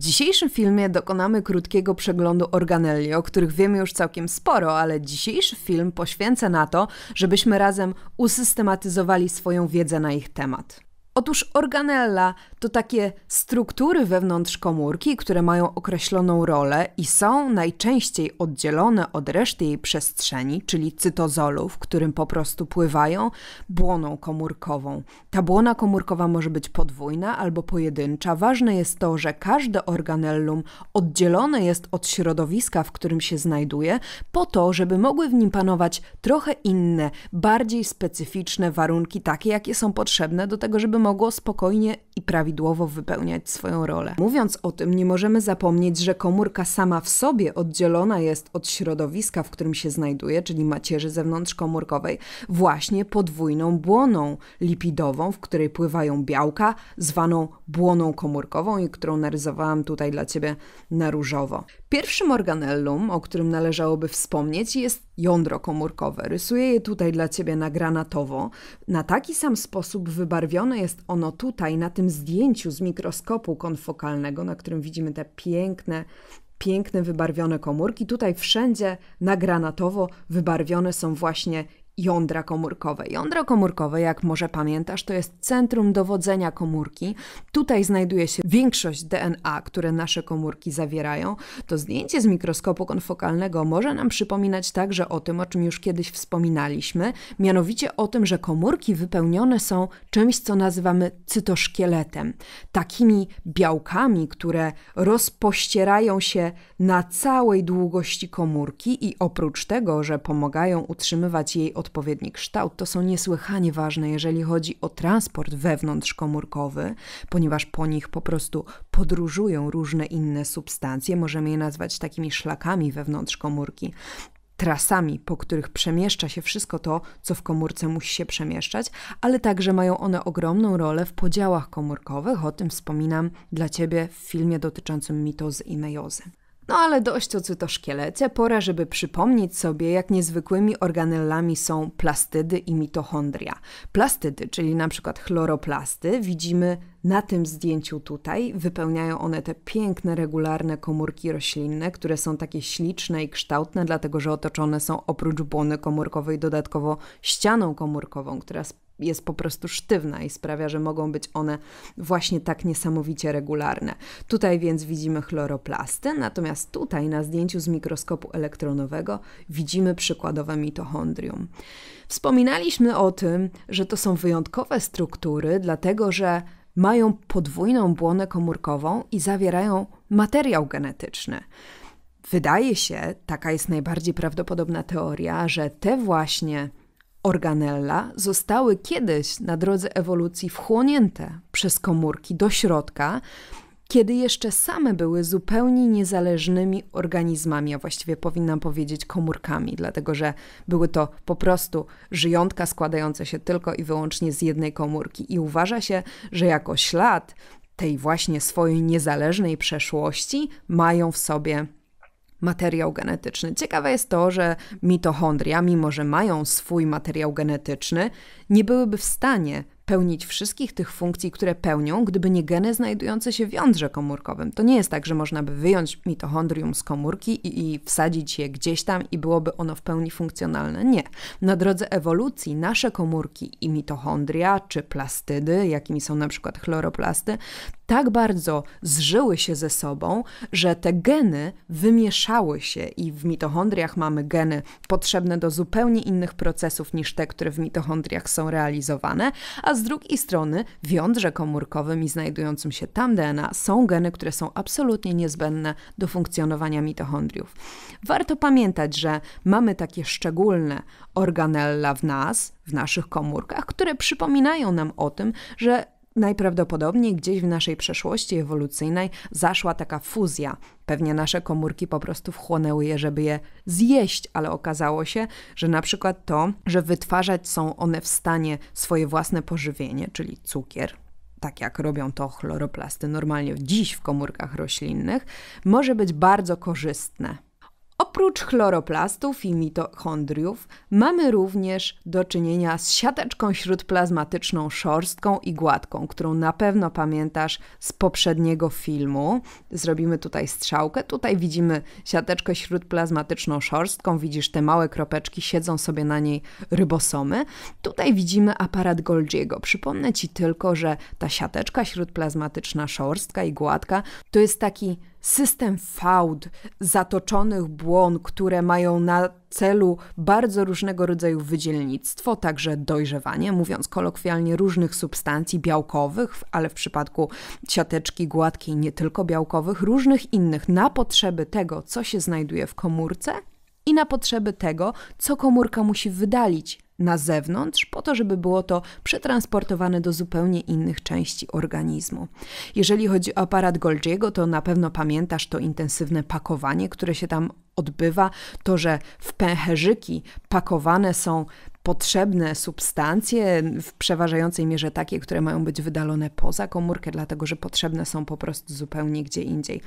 W dzisiejszym filmie dokonamy krótkiego przeglądu organelli, o których wiemy już całkiem sporo, ale dzisiejszy film poświęcę na to, żebyśmy razem usystematyzowali swoją wiedzę na ich temat. Otóż organella to takie struktury wewnątrz komórki, które mają określoną rolę i są najczęściej oddzielone od reszty jej przestrzeni, czyli cytozolu, w którym po prostu pływają, błoną komórkową. Ta błona komórkowa może być podwójna albo pojedyncza. Ważne jest to, że każde organellum oddzielone jest od środowiska, w którym się znajduje, po to, żeby mogły w nim panować trochę inne, bardziej specyficzne warunki, takie jakie są potrzebne do tego, żeby mogło spokojnie i prawidłowo wypełniać swoją rolę. Mówiąc o tym, nie możemy zapomnieć, że komórka sama w sobie oddzielona jest od środowiska, w którym się znajduje, czyli macierzy zewnątrzkomórkowej, właśnie podwójną błoną lipidową, w której pływają białka, zwaną błoną komórkową i którą narysowałam tutaj dla Ciebie na różowo. Pierwszym organellum, o którym należałoby wspomnieć, jest jądro komórkowe. Rysuję je tutaj dla Ciebie na granatowo. Na taki sam sposób wybarwione jest jest ono tutaj, na tym zdjęciu z mikroskopu konfokalnego, na którym widzimy te piękne, piękne wybarwione komórki. Tutaj wszędzie na granatowo wybarwione są właśnie jądra komórkowe. Jądro komórkowe, jak może pamiętasz, to jest centrum dowodzenia komórki. Tutaj znajduje się większość DNA, które nasze komórki zawierają. To zdjęcie z mikroskopu konfokalnego może nam przypominać także o tym, o czym już kiedyś wspominaliśmy, mianowicie o tym, że komórki wypełnione są czymś, co nazywamy cytoszkieletem. Takimi białkami, które rozpościerają się na całej długości komórki i oprócz tego, że pomagają utrzymywać jej odpowiedni kształt, to są niesłychanie ważne, jeżeli chodzi o transport wewnątrzkomórkowy, ponieważ po nich po prostu podróżują różne inne substancje, możemy je nazwać takimi szlakami wewnątrz komórki trasami, po których przemieszcza się wszystko to, co w komórce musi się przemieszczać, ale także mają one ogromną rolę w podziałach komórkowych. O tym wspominam dla Ciebie w filmie dotyczącym mitozy i mejozy. No ale dość o cytoszkielecie, pora, żeby przypomnieć sobie, jak niezwykłymi organellami są plastydy i mitochondria. Plastydy, czyli na przykład chloroplasty, widzimy na tym zdjęciu tutaj. Wypełniają one te piękne, regularne komórki roślinne, które są takie śliczne i kształtne, dlatego że otoczone są oprócz błony komórkowej dodatkowo ścianą komórkową, która jest po prostu sztywna i sprawia, że mogą być one właśnie tak niesamowicie regularne. Tutaj więc widzimy chloroplasty, natomiast tutaj na zdjęciu z mikroskopu elektronowego widzimy przykładowe mitochondrium. Wspominaliśmy o tym, że to są wyjątkowe struktury, dlatego że mają podwójną błonę komórkową i zawierają materiał genetyczny. Wydaje się, taka jest najbardziej prawdopodobna teoria, że te właśnie Organella zostały kiedyś na drodze ewolucji wchłonięte przez komórki do środka, kiedy jeszcze same były zupełnie niezależnymi organizmami, a właściwie powinnam powiedzieć komórkami, dlatego że były to po prostu żyjątka składające się tylko i wyłącznie z jednej komórki. I uważa się, że jako ślad tej właśnie swojej niezależnej przeszłości mają w sobie materiał genetyczny. Ciekawe jest to, że mitochondria, mimo że mają swój materiał genetyczny, nie byłyby w stanie pełnić wszystkich tych funkcji, które pełnią, gdyby nie geny znajdujące się w jądrze komórkowym. To nie jest tak, że można by wyjąć mitochondrium z komórki i, i, wsadzić je gdzieś tam i byłoby ono w pełni funkcjonalne. Nie. Na drodze ewolucji nasze komórki i mitochondria, czy plastydy, jakimi są na przykład chloroplasty, tak bardzo zżyły się ze sobą, że te geny wymieszały się i w mitochondriach mamy geny potrzebne do zupełnie innych procesów niż te, które w mitochondriach są realizowane, a z drugiej strony w jądrze komórkowym i znajdującym się tam DNA są geny, które są absolutnie niezbędne do funkcjonowania mitochondriów. Warto pamiętać, że mamy takie szczególne organella w nas, w naszych komórkach, które przypominają nam o tym, że Najprawdopodobniej gdzieś w naszej przeszłości ewolucyjnej zaszła taka fuzja. Pewnie nasze komórki po prostu wchłonęły je, żeby je zjeść, ale okazało się, że na przykład to, że wytwarzać są one w stanie swoje własne pożywienie, czyli cukier, tak jak robią to chloroplasty normalnie dziś w komórkach roślinnych, może być bardzo korzystne. Oprócz chloroplastów i mitochondriów mamy również do czynienia z siateczką śródplazmatyczną szorstką i gładką, którą na pewno pamiętasz z poprzedniego filmu. Zrobimy tutaj strzałkę. Tutaj widzimy siateczkę śródplazmatyczną szorstką, widzisz te małe kropeczki, siedzą sobie na niej rybosomy. Tutaj widzimy aparat Golgiego. Przypomnę Ci tylko, że ta siateczka śródplazmatyczna szorstka i gładka to jest taki system fałd, zatoczonych błon, które mają na celu bardzo różnego rodzaju wydzielnictwo, także dojrzewanie, mówiąc kolokwialnie, różnych substancji białkowych, ale w przypadku siateczki gładkiej nie tylko białkowych, różnych innych na potrzeby tego, co się znajduje w komórce i na potrzeby tego, co komórka musi wydalić na zewnątrz, po to, żeby było to przetransportowane do zupełnie innych części organizmu. Jeżeli chodzi o aparat Golgiego, to na pewno pamiętasz to intensywne pakowanie, które się tam odbywa, to, że w pęcherzyki pakowane są potrzebne substancje, w przeważającej mierze takie, które mają być wydalone poza komórkę, dlatego że potrzebne są po prostu zupełnie gdzie indziej.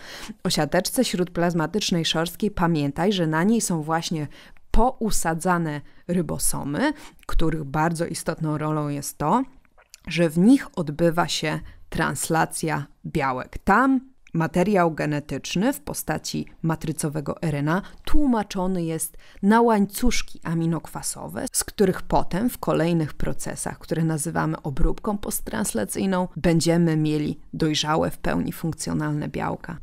O siateczce śródplazmatycznej szorskiej pamiętaj, że na niej są właśnie pousadzane rybosomy, których bardzo istotną rolą jest to, że w nich odbywa się translacja białek. Tam materiał genetyczny w postaci matrycowego RNA tłumaczony jest na łańcuszki aminokwasowe, z których potem w kolejnych procesach, które nazywamy obróbką posttranslacyjną, będziemy mieli dojrzałe w pełni funkcjonalne białka.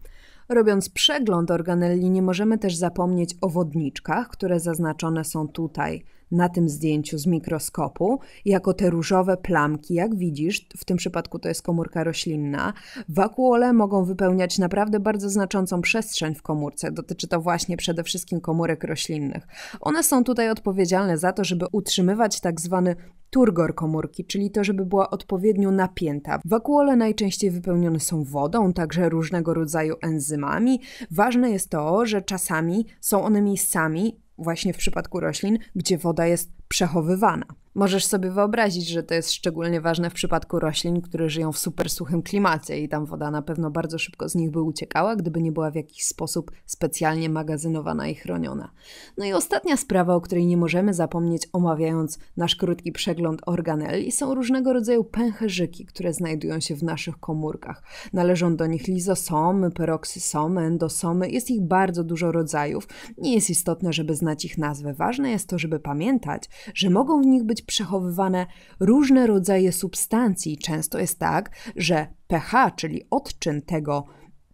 Robiąc przegląd organelli nie możemy też zapomnieć o wodniczkach, które zaznaczone są tutaj na tym zdjęciu z mikroskopu, jako te różowe plamki, jak widzisz, w tym przypadku to jest komórka roślinna. Wakuole mogą wypełniać naprawdę bardzo znaczącą przestrzeń w komórce. Dotyczy to właśnie przede wszystkim komórek roślinnych. One są tutaj odpowiedzialne za to, żeby utrzymywać tak zwany turgor komórki, czyli to, żeby była odpowiednio napięta. Wakuole najczęściej wypełnione są wodą, także różnego rodzaju enzymami. Ważne jest to, że czasami są one miejscami, właśnie w przypadku roślin, gdzie woda jest przechowywana. Możesz sobie wyobrazić, że to jest szczególnie ważne w przypadku roślin, które żyją w super suchym klimacie i tam woda na pewno bardzo szybko z nich by uciekała, gdyby nie była w jakiś sposób specjalnie magazynowana i chroniona. No i ostatnia sprawa, o której nie możemy zapomnieć omawiając nasz krótki przegląd organeli, są różnego rodzaju pęcherzyki, które znajdują się w naszych komórkach. Należą do nich lizosomy, peroksysomy, endosomy, jest ich bardzo dużo rodzajów. Nie jest istotne, żeby znać ich nazwę. Ważne jest to, żeby pamiętać, że mogą w nich być przechowywane różne rodzaje substancji. Często jest tak, że pH, czyli odczyn tego,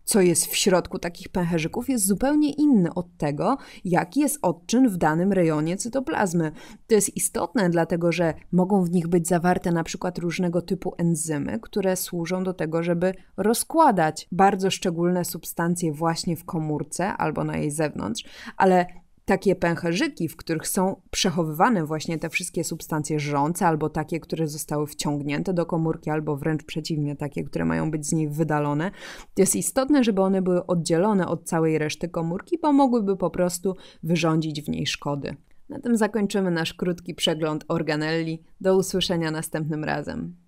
co jest w środku takich pęcherzyków, jest zupełnie inny od tego, jaki jest odczyn w danym rejonie cytoplazmy. To jest istotne, dlatego że mogą w nich być zawarte na przykład różnego typu enzymy, które służą do tego, żeby rozkładać bardzo szczególne substancje właśnie w komórce albo na jej zewnątrz, ale takie pęcherzyki, w których są przechowywane właśnie te wszystkie substancje żrące, albo takie, które zostały wciągnięte do komórki, albo wręcz przeciwnie, takie, które mają być z niej wydalone, jest istotne, żeby one były oddzielone od całej reszty komórki, bo mogłyby po prostu wyrządzić w niej szkody. Na tym zakończymy nasz krótki przegląd organelli. Do usłyszenia następnym razem.